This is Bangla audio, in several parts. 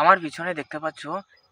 আমার পিছনে দেখতে পাচ্ছ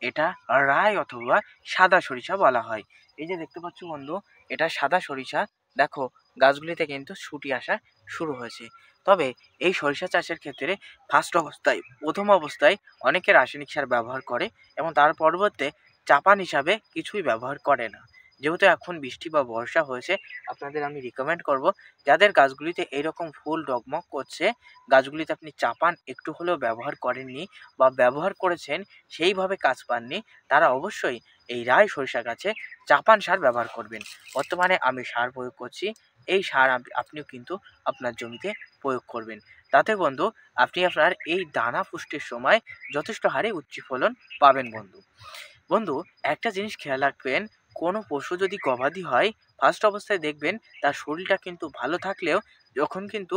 এটা রায় অথবা সাদা সরিষা বলা হয় এই যে দেখতে পাচ্ছ বন্ধু এটা সাদা সরিষা দেখো গাছগুলিতে কিন্তু ছুটি আসা শুরু হয়েছে তবে এই সরিষা চাষের ক্ষেত্রে ফার্স্ট অবস্থায় প্রথম অবস্থায় অনেকে রাসায়নিক সার ব্যবহার করে এবং তার পরবর্তে চাপান হিসাবে কিছুই ব্যবহার করে না যেহেতু এখন বৃষ্টি বা বর্ষা হয়েছে আপনাদের আমি রিকমেন্ড করব যাদের গাছগুলিতে এরকম ফুল ডগমগ করছে গাছগুলিতে আপনি চাপান একটু হলেও ব্যবহার করেননি বা ব্যবহার করেছেন সেইভাবে কাজ পাননি তারা অবশ্যই এই রায় সরিষা গাছে চাপান সার ব্যবহার করবেন বর্তমানে আমি সার প্রয়োগ করছি এই সার আপনিও কিন্তু আপনার জমিতে প্রয়োগ করবেন তাতে বন্ধু আপনি আপনার এই দানা পুষ্টির সময় যথেষ্ট হারে উচ্চ ফলন পাবেন বন্ধু বন্ধু একটা জিনিস খেয়াল রাখবেন কোনো পশু যদি গবাদি হয় ফার্স্ট অবস্থায় দেখবেন তার শরীরটা কিন্তু ভালো থাকলেও যখন কিন্তু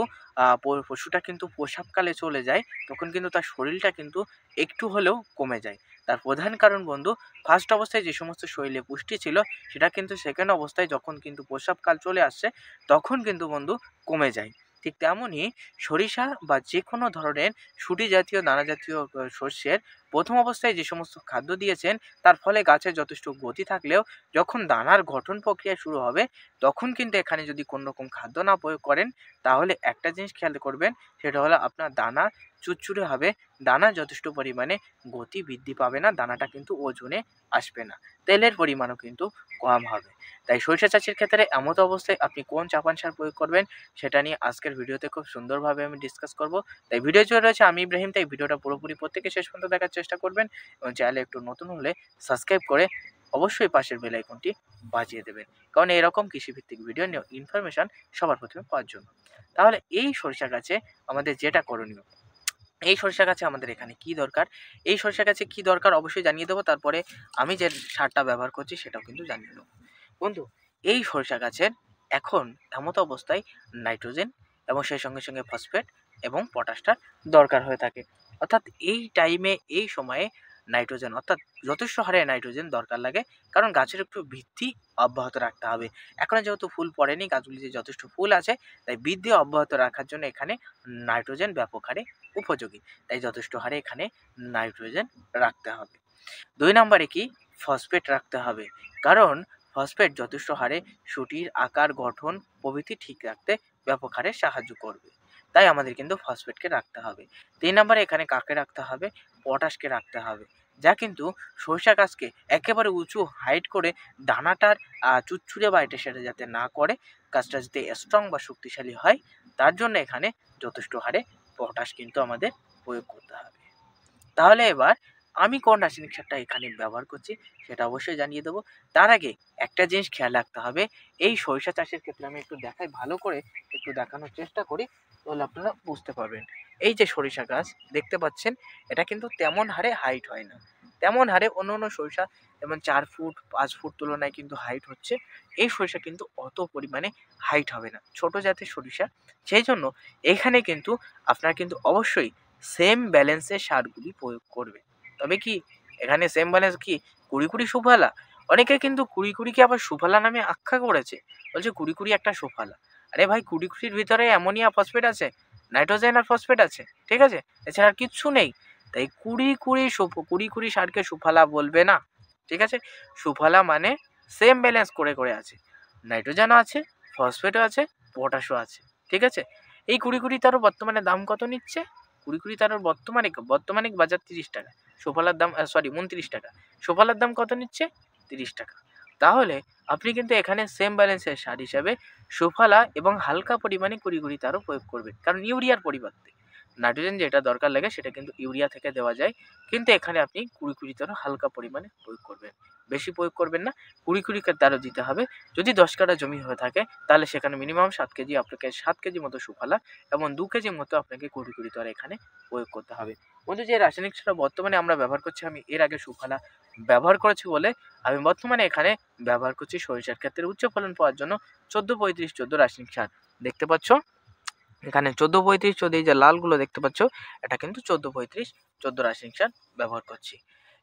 পশুটা কিন্তু প্রসাবকালে চলে যায় তখন কিন্তু তার শরীরটা কিন্তু একটু হলেও কমে যায় তার প্রধান কারণ বন্ধু ফার্স্ট অবস্থায় যে সমস্ত শরীরে পুষ্টি ছিল সেটা কিন্তু সেকেন্ড অবস্থায় যখন কিন্তু প্রসাবকাল চলে আসছে তখন কিন্তু বন্ধু কমে যায় ঠিক তেমনই সরিষা বা যে কোনো ধরনের সুটি জাতীয় দানা জাতীয় শস্যের প্রথম অবস্থায় যে সমস্ত খাদ্য দিয়েছেন তার ফলে গাছের যথেষ্ট গতি থাকলেও যখন দানার গঠন প্রক্রিয়া শুরু হবে তখন কিন্তু এখানে যদি কোনো রকম খাদ্য না প্রয়োগ করেন তাহলে একটা জিনিস খেয়াল করবেন সেটা হলো আপনার দানা চুরচুরে হবে দানা যথেষ্ট পরিমাণে গতি বৃদ্ধি পাবে না দানাটা কিন্তু ওজনে আসবে না তেলের পরিমাণও কিন্তু কম হবে তাই সরিষা চাষের ক্ষেত্রে এমত অবস্থায় আপনি কোন চাপান সার প্রয়োগ করবেন সেটা নিয়ে আজকের ভিডিওতে খুব সুন্দরভাবে আমি ডিসকাস করব তাই ভিডিও জুড়ে রয়েছে আমি ইব্রাহিম তাই ভিডিওটা পুরোপুরি প্রত্যেকে শেষ পর্যন্ত দেখার চেষ্টা করবেন এবং চ্যানেলে একটু নতুন হলে সাবস্ক্রাইব করে অবশ্যই পাশের বেলাইকনটি বাজিয়ে দেবেন কারণ এরকম কৃষিভিত্তিক ভিডিও নিয়ে ইনফরমেশান সবার প্রথমে পাওয়ার জন্য তাহলে এই সরিষা গাছে আমাদের যেটা করণীয় এই সরিষা গাছে আমাদের এখানে কি দরকার এই সরিষা গাছে কি দরকার অবশ্যই জানিয়ে দেবো তারপরে আমি যে সারটা ব্যবহার করছি সেটাও কিন্তু জানিয়ে দেবো বন্ধু এই সরিষা গাছের এখন এমত অবস্থায় নাইট্রোজেন এবং সেই সঙ্গে সঙ্গে ফসফেট এবং পটাশটার দরকার হয়ে থাকে অর্থাৎ এই টাইমে এই সময়ে নাইট্রোজেন অর্থাৎ যথেষ্ট হারে নাইট্রোজেন দরকার লাগে কারণ গাছের একটু বৃদ্ধি অব্যাহত রাখতে হবে এখনও যেহেতু ফুল পড়েনি গাছগুলিতে যথেষ্ট ফুল আছে তাই বৃদ্ধি অব্যাহত রাখার জন্য এখানে নাইট্রোজেন ব্যাপক হারে উপযোগী তাই যথেষ্ট হারে এখানে নাইট্রোজেন রাখতে হবে দুই নম্বরে কি ফসফেট রাখতে হবে কারণ ফসফেট যথেষ্ট হারে সুটির আকার গঠন প্রভৃতি ঠিক রাখতে ব্যাপক হারে সাহায্য করবে তাই আমাদের কিন্তু ফসফেটকে রাখতে হবে তিন নম্বরে এখানে কাকে রাখতে হবে পটাশকে রাখতে হবে যা কিন্তু সরিষা গাছকে একেবারে উঁচু হাইট করে দানাটার চুচ্ছুরে বা এটা সেটা যাতে না করে গাছটা যাতে স্ট্রং বা শক্তিশালী হয় তার জন্য এখানে যথেষ্ট হারে পটাশ কিন্তু আমাদের প্রয়োগ করতে হবে তাহলে এবার আমি কোন রাসায়নিক সারটা এখানে ব্যবহার করছি সেটা অবশ্যই জানিয়ে দেবো তার আগে একটা জিনিস খেয়াল রাখতে হবে এই সরিষা চাষের ক্ষেত্রে আমি একটু দেখাই ভালো করে একটু দেখানোর চেষ্টা করি তাহলে আপনারা বুঝতে পারবেন এই যে সরিষা গাছ দেখতে পাচ্ছেন এটা কিন্তু তেমন হারে হাইট হয় না তেমন হারে অন্য অন্য সরিষা যেমন চার ফুট পাঁচ ফুট তুলনায় কিন্তু হাইট হচ্ছে এই সরিষা কিন্তু অত পরিমাণে হাইট হবে না ছোট জাতের সরিষা সেই জন্য এখানে কিন্তু আপনারা কিন্তু অবশ্যই সেম ব্যালেন্সের সারগুলি প্রয়োগ করবে তবে কি এখানে সেম ব্যালেন্স কি কুড়ি কুড়ি সুফালা অনেকে কিন্তু কুড়ি কুড়িকে আবার সুফালা নামে আখ্যা করেছে বলছে কুড়ি কুড়ি একটা সুফালা আরে ভাই কুড়ি কুড়ির ভিতরে অ্যামোনিয়া ফসফেট আছে নাইট্রোজেন আর ফসফেট আছে ঠিক আছে এছাড়া আর কিচ্ছু নেই তাই কুড়ি কুড়ি কুড়ি কুড়ি সারকে সুফালা বলবে না ঠিক আছে সুফালা মানে সেম ব্যালেন্স করে করে আছে নাইট্রোজেনও আছে ফসফেটও আছে পটাশও আছে ঠিক আছে এই কুড়ি কুড়ি তারও বর্তমানে দাম কত নিচ্ছে কুড়ি কুড়ি তারও বর্তমানে বর্তমানে বাজার তিরিশ টাকা সোফালার দাম সরি উনত্রিশ টাকা সোফালার দাম কত নিচ্ছে তিরিশ টাকা তাহলে আপনি কিন্তু এখানে সেম ব্যালেন্সের সার হিসাবে সোফালা এবং হালকা পরিমাণে কুড়ি কুড়ি তারও প্রয়োগ করবেন কারণ ইউরিয়ার পরিবর্তে নাইট্রোজেন যেটা দরকার লাগে সেটা কিন্তু ইউরিয়া থেকে দেওয়া যায় কিন্তু এখানে আপনি কুড়ি কুড়ি তারও হালকা পরিমাণে প্রয়োগ করবেন বেশি প্রয়োগ করবেন না কুড়ি কুড়ি তারও দিতে হবে যদি দশ কাটা জমি হয়ে থাকে তাহলে সেখানে মিনিমাম সাত কেজি আপনাকে সাত কেজি মতো সুফালা এবং দু কেজি মতো আপনাকে কুড়ি কুড়ি তার এখানে প্রয়োগ করতে হবে বন্ধু যে রাসায়নিক সারটা বর্তমানে আমরা ব্যবহার করছি আমি এর আগে সুফালা ব্যবহার করেছি বলে আমি বর্তমানে এখানে ব্যবহার করছি সরিষার ক্ষেত্রে উচ্চ ফলন পাওয়ার জন্য চোদ্দো পঁয়ত্রিশ চোদ্দো রাসায়নিক সার দেখতে পাচ্ছ এখানে চোদ্দো পঁয়ত্রিশ চোদ্দ এই যে লালগুলো দেখতে পাচ্ছ এটা কিন্তু চোদ্দো পঁয়ত্রিশ চোদ্দো রাশি সার ব্যবহার করছি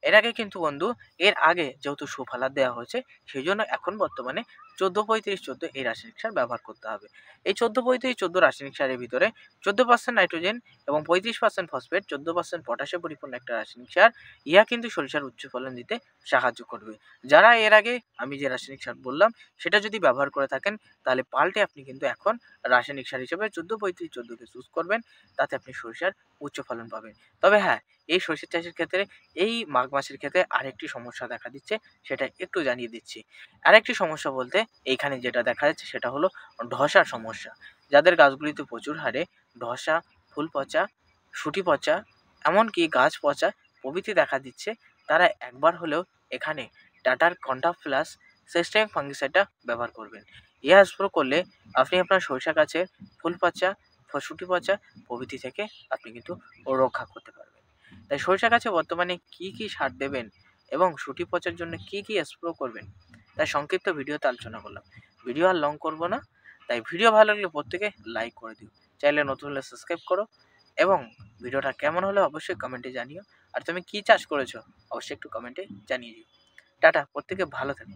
এর আগে কিন্তু বন্ধু এর আগে যেহেতু সুফালা দেওয়া হয়েছে সেই জন্য এখন বর্তমানে চোদ্দ পঁয়ত্রিশ চোদ্দো এই রাসায়নিক সার ব্যবহার করতে হবে এই চোদ্দো পঁয়ত্রিশ চোদ্দো রাসায়নিক সারের ভিতরে চোদ্দো পার্সেন্ট নাইট্রোজেন এবং পঁয়ত্রিশ পার্সেন্ট ফসফেট চোদ্দো পার্সেন্ট পটাশে পরিপূর্ণ একটা রাসায়নিক সার ইহা কিন্তু সরিষার উচ্চ ফলন দিতে সাহায্য করবে যারা এর আগে আমি যে রাসায়নিক সার বললাম সেটা যদি ব্যবহার করে থাকেন তাহলে পাল্টে আপনি কিন্তু এখন রাসায়নিক সার হিসেবে চোদ্দো পঁয়ত্রিশ চোদ্দোকে চুজ করবেন তাতে আপনি সরিষার উচ্চ ফলন পাবেন তবে হ্যাঁ এই সরিষার চাষের ক্ষেত্রে এই মাঘ মাসের ক্ষেত্রে আরেকটি সমস্যা দেখা দিচ্ছে সেটা একটু জানিয়ে দিচ্ছি আরেকটি সমস্যা বলতে এইখানে যেটা দেখা যাচ্ছে সেটা হলো ধসার সমস্যা যাদের গাছগুলিতে প্রচুর হারে ধসা ফুল পচা সুটি পচা এমনকি গাছ পচা প্রভৃতি দেখা দিচ্ছে তারা একবার হলেও এখানে টাটার কন্টা প্লাস সিস্টেমিক ফাঙ্গিসাইডটা ব্যবহার করবেন এ স্প্রো করলে আপনি আপনার সরিষা গাছের ফুল পচা সুটি পচা প্রভৃতি থেকে আপনি কিন্তু রক্ষা করতে পারবেন তাই সরিষা গাছে বর্তমানে কি কি সার দেবেন এবং সুটি পচার জন্য কি কি স্প্রো করবেন তাই সংক্ষিপ্ত ভিডিওতে আলোচনা করলাম ভিডিও আর লং করবো না তাই ভিডিও ভালো লাগলে প্রত্যেকে লাইক করে দিও চাইলে নতুন হলে সাবস্ক্রাইব করো এবং ভিডিওটা কেমন হলে অবশ্যই কমেন্টে জানিও আর তুমি কী চাষ করেছো অবশ্যই একটু কমেন্টে জানিয়ে দিও টাটা প্রত্যেকে ভালো থাকে